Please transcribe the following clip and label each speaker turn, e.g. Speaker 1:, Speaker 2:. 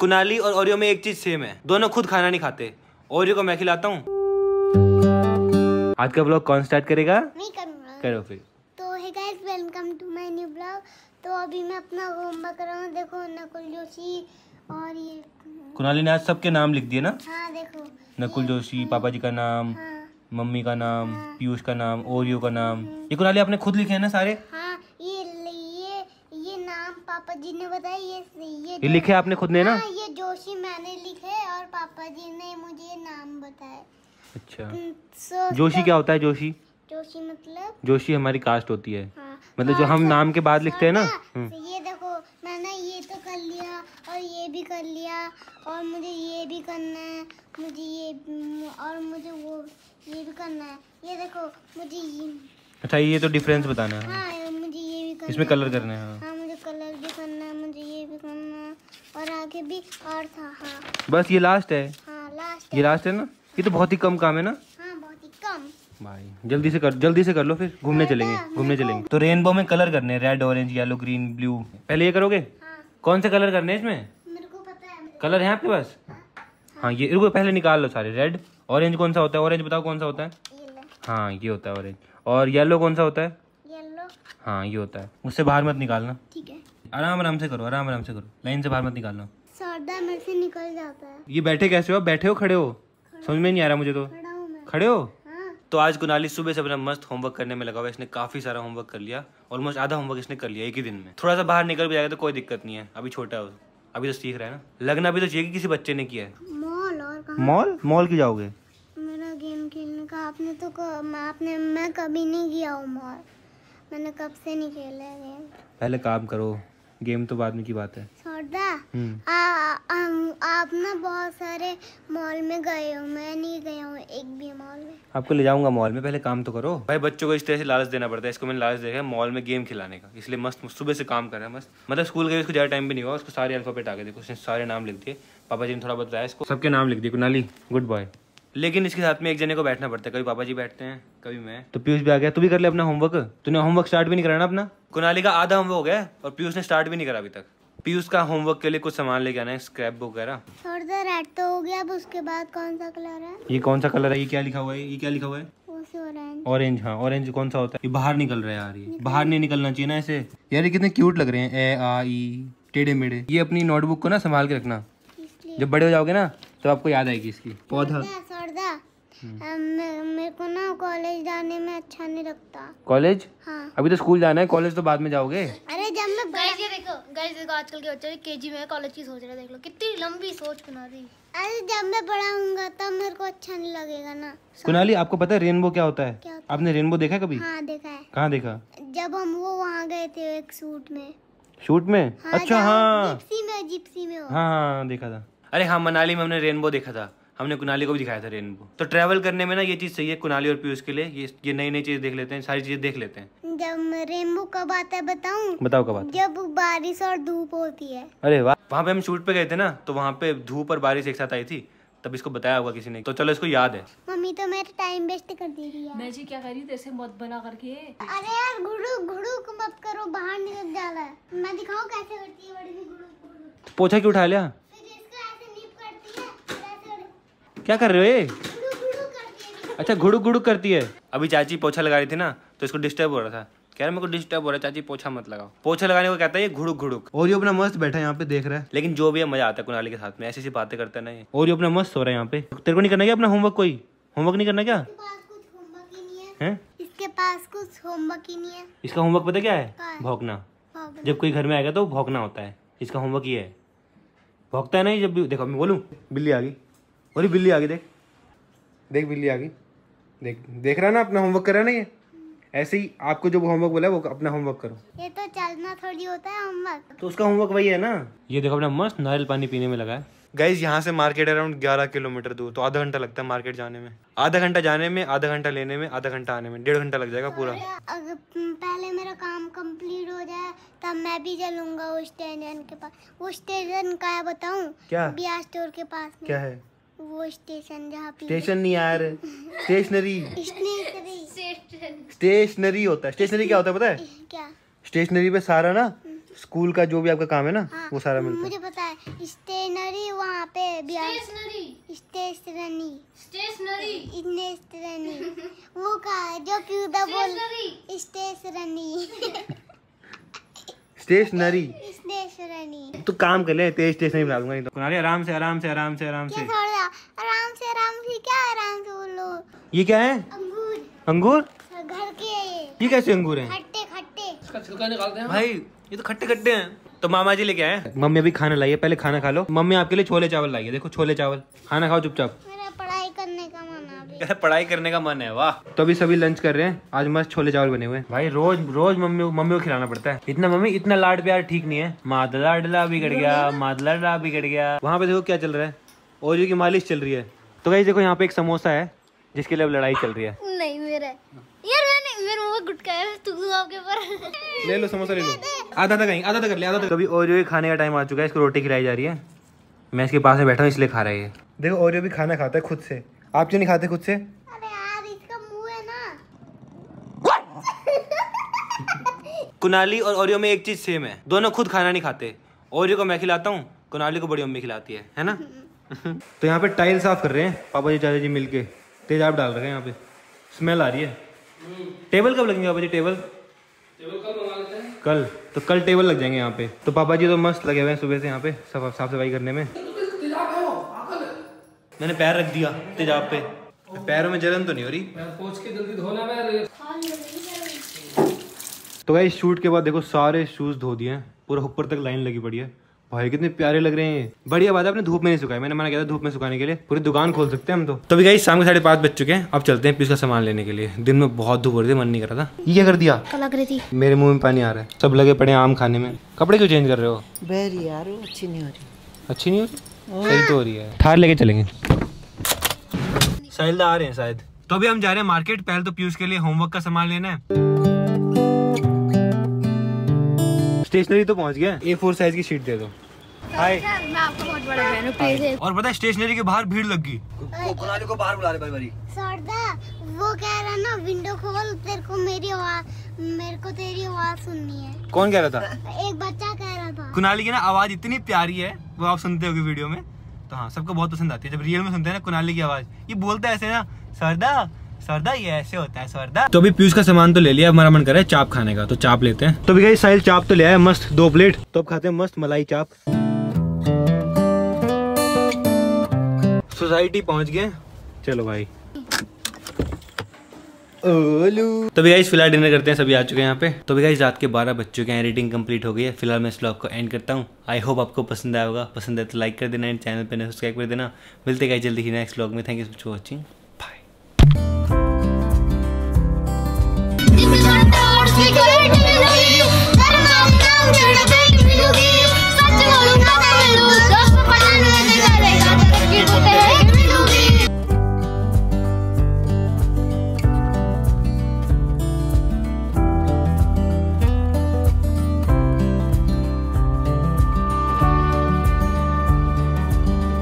Speaker 1: कुनाली और ओरियो में एक चीज़ सेम है दोनों खुद खाना नहीं खाते ओरियो को मैं खिलाता हूँ आज का ब्लॉग कौन स्टार्ट करेगा करो फिर तो है
Speaker 2: guys welcome to my new blog तो अभी मैं अपना होमवर्क कर रहा हूँ देखो नकुल जोशी और ये
Speaker 1: कुनाली ने आज सबके नाम लिख दिए ना हाँ देखो नकुल जोशी पापा जी का नाम हाँ। मम्मी का नाम हाँ। पीयूष का नाम ओरियो का नाम ये कुनाली आपने खुद लिखे हैं ना सारे हाँ।
Speaker 2: ने बताया ये ये, लिखे आपने खुद ने ना हाँ, ये जोशी मैंने लिखे और पापा जी ने मुझे नाम बताया
Speaker 1: अच्छा हम्म, so, जोशी क्या होता है जोशी
Speaker 2: जोशी मतलब
Speaker 1: जोशी हमारी कास्ट होती है हाँ, मतलब जो हाँ, हम अच्छा। नाम के बाद लिखते हैं ना हम्म। तो
Speaker 2: ये देखो मैंने ये तो कर लिया और ये भी कर लिया और मुझे ये भी करना है मुझे ये और मुझे वो ये भी करना है ये देखो मुझे ये
Speaker 1: अच्छा ये तो डिफरेंस बताना है
Speaker 2: हाँ, मुझे ये भी करना इसमें कलर करना है हाँ, हाँ आगे भी और था
Speaker 1: हाँ बस ये लास्ट है हाँ लास्ट ये लास्ट है ना ये तो बहुत ही कम काम है ना हाँ, भाई जल्दी से कर जल्दी से कर लो फिर घूमने चलेंगे घूमने चलेंगे तो रेनबो में कलर करने हैं red orange yellow green blue पहले ये करोगे हाँ। कौन से कलर करने हैं इसमें मेरे को पता है कलर है आपके पास हाँ, हाँ ये रुको पहले निकाल लो सारे रेड ऑरेंज कौन सा होता है ऑरेंज बताओ कौन सा होता है हाँ ये होता है ऑरेंज और येलो कौन सा होता है हाँ ये होता है उससे बाहर मत निकालना आराम आराम से करो आराम आराम से करो लाइन से बाहर मत निकालना
Speaker 2: से निकल जाता है
Speaker 1: ये बैठे कैसे हो बैठे हो खड़े हो समझ में नहीं आ रहा मुझे तो खड़े हो हाँ। तो आज गुनाली सुबह से अपना मस्त होमवर्क करने में लगा हुआ इसने काफी सारा होमवर्क कर लिया ऑलमोस्ट आधा होमवर्क इसने कर लिया एक ही दिन में थोड़ा सा बाहर निकल भी जाएगा तो कोई दिक्कत नहीं है अभी छोटा हो अभी तो सीख रहा है ना लगना भी तो चाहिए कि किसी बच्चे ने किया है
Speaker 2: मॉल मॉल मॉल की जाओगे मेरा गेम खेलने का आपने तो आपने मैं कभी नहीं किया हूँ मॉल मैंने कब से नहीं खेला है
Speaker 1: पहले काम करो गेम तो बाद में की बात है
Speaker 2: हम्म। आप ना बहुत सारे मॉल में गए हो मैं नहीं गया हूँ एक भी मॉल
Speaker 1: में आपको ले जाऊंगा मॉल में पहले काम तो करो भाई बच्चों को इस तरह से लालच देना पड़ता है इसको मैंने लालच देखा है मॉल में गेम खिलाने का इसलिए मस्त सुबह से काम कर रहा है मस्त मतलब स्कूल गए उसको ज़्यादा टाइम भी नहीं हुआ उसको सारे अल्फाबेट आगे देखो उसने सारे नाम लिख दिए पापा जी ने थोड़ा बताया इसको सबके नाम लिख दिए कुनाली गुड बॉय लेकिन इसके साथ में एक जने को बैठना पड़ता है कभी पापा जी बैठते हैं कभी मैं तो पीयूष भी आ गया तू भी कर ले अपना होमवर्क तूने होमवर्क स्टार्ट भी नहीं कराना अपना कुनाली का आधा होमवर्क हो गया और पीयूष ने स्टार्ट भी नहीं करा अभी तक पीयूष का होमवर्क के लिए कुछ सामान लेके आना है स्क्रैप बुक वगैरह
Speaker 2: थोड़ा सा रेड तो हो गया अब उसके बाद कौन सा कलर
Speaker 1: है ये कौन सा कलर है ये क्या लिखा हुआ है ये क्या लिखा हुआ है ऑरेंज हाँ ऑरेंज कौन सा होता है ये बाहर निकल रहा है यार ये बाहर नहीं निकलना चाहिए ना ऐसे यार ये कितने क्यूट लग रहे हैं ए आ ई टेढ़े मेढ़े ये अपनी नोटबुक को ना संभाल के रखना जब बड़े हो जाओगे ना तो आपको याद आएगी इसकी पौधा
Speaker 2: हम्म। मेरे को ना कॉलेज जाने में अच्छा नहीं लगता कॉलेज
Speaker 1: हाँ अभी तो स्कूल जाना है कॉलेज तो बाद में जाओगे
Speaker 2: अरे जब मैं गाइस ये देखो गाइस देखो आजकल के बच्चे केजी में कॉलेज की सोच रहे देख लो कितनी लंबी सोच बना रही अरे जब मैं पढ़ाऊंगा तब मेरे को अच्छा नहीं लगेगा ना
Speaker 1: कुनाली आपको पता है रेनबो क्या होता है आपने रेनबो देखा कभी हाँ, देखा है कहाँ देखा
Speaker 2: जब हम वो वहाँ गए थे एक सूट में
Speaker 1: शूट में हाँ, अच्छा हाँ जिप्सी
Speaker 2: में जिप्सी में हाँ, हाँ
Speaker 1: हाँ देखा था अरे हाँ मनाली में हमने रेनबो देखा था हमने कुनाली को भी दिखाया था रेनबो तो ट्रेवल करने में ना ये चीज़ सही है कुनाली और पीयूष के लिए ये ये नई नई चीज़ देख लेते हैं सारी चीज़ें देख लेते
Speaker 2: हैं जब रेनबो कब आता है बताऊं बताओ कब आता जब बारिश और धूप होती है
Speaker 1: अरे वाह वहाँ पे हम शूट पे गए थे ना तो वहाँ पे धूप और बारिश एक साथ आई थी तब इसको बताया होगा किसी ने तो चलो इसको याद है
Speaker 2: मम्मी तो मेरे टाइम वेस्ट कर दे रही है मैं जी क्या कर रही जैसे मत बना करके अरे यार गुड़ू गुड़ू मत करो बाहर निकल जा रहा है मैं दिखाऊँ कैसे करती
Speaker 1: है पोछा क्यों उठा लिया क्या कर रहे हो अच्छा घुड़ घुड़ करती है अभी चाची पोछा लगा रही थी ना तो इसको डिस्टर्ब हो रहा था कह रहा मेरे को डिस्टर्ब हो रहा है चाची पोछा मत लगाओ पोछा लगाने को कहता है ये घुड़ुक घुड़ और ये अपना मस्त बैठा है यहाँ पे देख रहा है लेकिन जो भी है मजा आता है कुनाली के साथ में ऐसी ऐसी बातें ना ये और ये अपना मस्त हो रहा है यहाँ पे तेरे को नहीं करना क्या अपना होमवर्क कोई होमवर्क नहीं करना क्या है
Speaker 2: इसके पास कुछ होमवर्क ही नहीं है
Speaker 1: इसका होमवर्क पता क्या है भोंकना जब कोई घर में आएगा तो भोंकना होता है इसका होमवर्क ये है भोंकता है ना जब भी देखो मैं बोलूँ बिल्ली आ गई और ये बिल्ली आ गई देख देख बिल्ली आ गई देख देख रहा ना अपना होमवर्क कर रहा ना ये ऐसे ही आपको जो होमवर्क बोला वो अपना होमवर्क करो
Speaker 2: ये तो चलना थोड़ी होता है होमवर्क
Speaker 1: तो उसका होमवर्क वही है ना ये देखो अपना मस्त नारियल पानी पीने में लगा है गाइज यहाँ से मार्केट अराउंड 11 किलोमीटर दूर तो आधा घंटा लगता है मार्केट जाने में आधा घंटा जाने में आधा घंटा लेने में आधा घंटा आने में डेढ़ घंटा लग जाएगा पूरा
Speaker 2: अगर पहले मेरा काम कंप्लीट हो जाए तब मैं भी चलूंगा उस स्टेशन के पास उस स्टेशन का है बताऊँ क्या बिहार स्टोर के पास क्या है वो स्टेशन जहाँ स्टेशन नहीं यार स्टेशनरी
Speaker 1: स्टेशनरी होता है स्टेशनरी क्या होता है पता है क्या स्टेशनरी पे सारा ना हम्म। स्कूल का जो भी आपका काम है ना हाँ, वो सारा मिलता है मुझे
Speaker 2: पता है स्टेशनरी वहाँ पे स्टेशनरी स्टेशनरी स्टेशनरी वो का जो प्यूदा बोल स्टेशनरी
Speaker 1: स्टेशनरी तो काम कर ले तेज स्टेशनरी बना दूंगा तो कुनाली आराम से आराम से आराम से आराम से आराम
Speaker 2: से आराम से क्या आराम से बोलो
Speaker 1: ये क्या है अंगूर अंगूर हाँ, घर के ये कैसे अंगूर है खट्टे खट्टे इसका छिलका निकालते हैं भाई ये तो खट्टे खट्टे हैं तो मामा जी लेके आए मम्मी अभी खाना लाइए पहले खाना खा लो मम्मी आपके लिए छोले चावल लाइए देखो छोले चावल खाना खाओ चुपचाप पढ़ाई करने का मन है वाह तो अभी सभी लंच कर रहे हैं आज मस्त छोले चावल बने हुए भाई रोज रोज मम्मी मम्मी को खिलाना पड़ता है इतना मम्मी इतना लाड प्यार ठीक नहीं है मादला डला बिगड़ गया मादला डला बिगड़ गया वहाँ पे देखो क्या चल रहा है ओजू की मालिश चल रही है तो भाई देखो यहाँ पे एक समोसा है जिसके लिए अब लड़ाई चल रही है
Speaker 2: नहीं मेरा यार मैंने मेरे गुटका है तू आपके पर ले लो
Speaker 1: समोसा ले लो आधा आधा कहीं आधा कर ले आधा कभी ओरियो खाने का टाइम आ चुका है इसको रोटी खिलाई जा रही है मैं इसके पास में बैठा हूँ इसलिए खा रहा है देखो ओरियो भी खाना खाता है खुद से आप क्यों नहीं खाते खुद से अरे यार इसका मुंह है ना कुनाली और ओरियो में एक चीज सेम है दोनों खुद खाना नहीं खाते ओरियो को मैं खिलाता हूँ कुनाली को बड़ी मम्मी खिलाती है है ना तो यहाँ पे टाइल साफ कर रहे हैं पापा जी चाचा जी मिल के तेजाब डाल रहे हैं यहाँ पे स्मेल आ रही है टेबल कब लगेंगे पापा जी टेबल कल तो कल टेबल लग जाएंगे यहाँ पे तो पापा जी तो मस्त लगे हुए हैं सुबह से यहाँ पे साफ सफाई करने में मैंने पैर रख दिया तेजाब पे पैरों में जलन तो नहीं हो रही तो भाई शूट के बाद देखो सारे शूज धो दिए पूरा ऊपर तक लाइन लगी पड़ी है भाई कितने प्यारे लग रहे हैं बढ़िया बात है अपने धूप में नहीं सुखाया मैंने मना किया था धूप में सुखाने के लिए पूरी दुकान खोल सकते हैं हम तो तो भाई शाम के साढ़े पाँच बज चुके हैं अब चलते हैं पीस का सामान लेने के लिए दिन में बहुत धूप हो रही थी मन नहीं कर रहा था ये कर दिया लग रही थी मेरे मुंह में पानी आ रहा है सब लगे पड़े आम खाने में कपड़े क्यों चेंज कर रहे हो यार अच्छी नहीं हो रही अच्छी नहीं हो रही सही तो हो रही है थार लेके चलेंगे साहिल आ रहे हैं शायद तो अभी हम जा रहे हैं मार्केट पहले तो पीयूष के लिए होमवर्क का सामान लेना है स्टेशनरी तो पहुंच गया ए फोर साइज की शीट दे दो हाय अच्छा, मैं आपको बहुत बड़ा बहन हूँ और पता है स्टेशनरी के बाहर भीड़ लग गई को बाहर बुला रहे भाई भाई सरदा
Speaker 2: वो कह रहा ना विंडो खोल तेरे को मेरी आवाज मेरे को तेरी आवाज सुननी है कौन कह रहा था एक बच्चा कह रहा था
Speaker 1: कुनाली की ना आवाज इतनी प्यारी है वो आप सुनते हो वीडियो में तो हाँ सबको बहुत पसंद आती है जब रियल में सुनते हैं ना कुनाली की आवाज़ ये बोलता है ऐसे ना सरदा सरदा ये ऐसे होता है सरदा तो अभी पीयूष का सामान तो ले लिया हमारा मन कर रहा है चाप खाने का तो चाप लेते हैं तो भैया साहिल चाप तो ले आया मस्त दो प्लेट तो अब खाते हैं मस्त मलाई चाप सोसाइटी पहुंच गए चलो भाई ओलू तो फिलहाल डिनर करते हैं सभी आ चुके हैं यहाँ पे तो भी रात के बारह बज चुके हैं एडिटिंग कंप्लीट हो गई है फिलहाल मैं इस ब्लॉग को एंड करता हूँ आई होप आपको पसंद आया होगा पसंद है तो लाइक कर देना एंड चैनल पर सब्सक्राइब कर देना मिलते गए जल्दी ही नेक्स्ट ब्लॉग में thank you for watching
Speaker 2: bye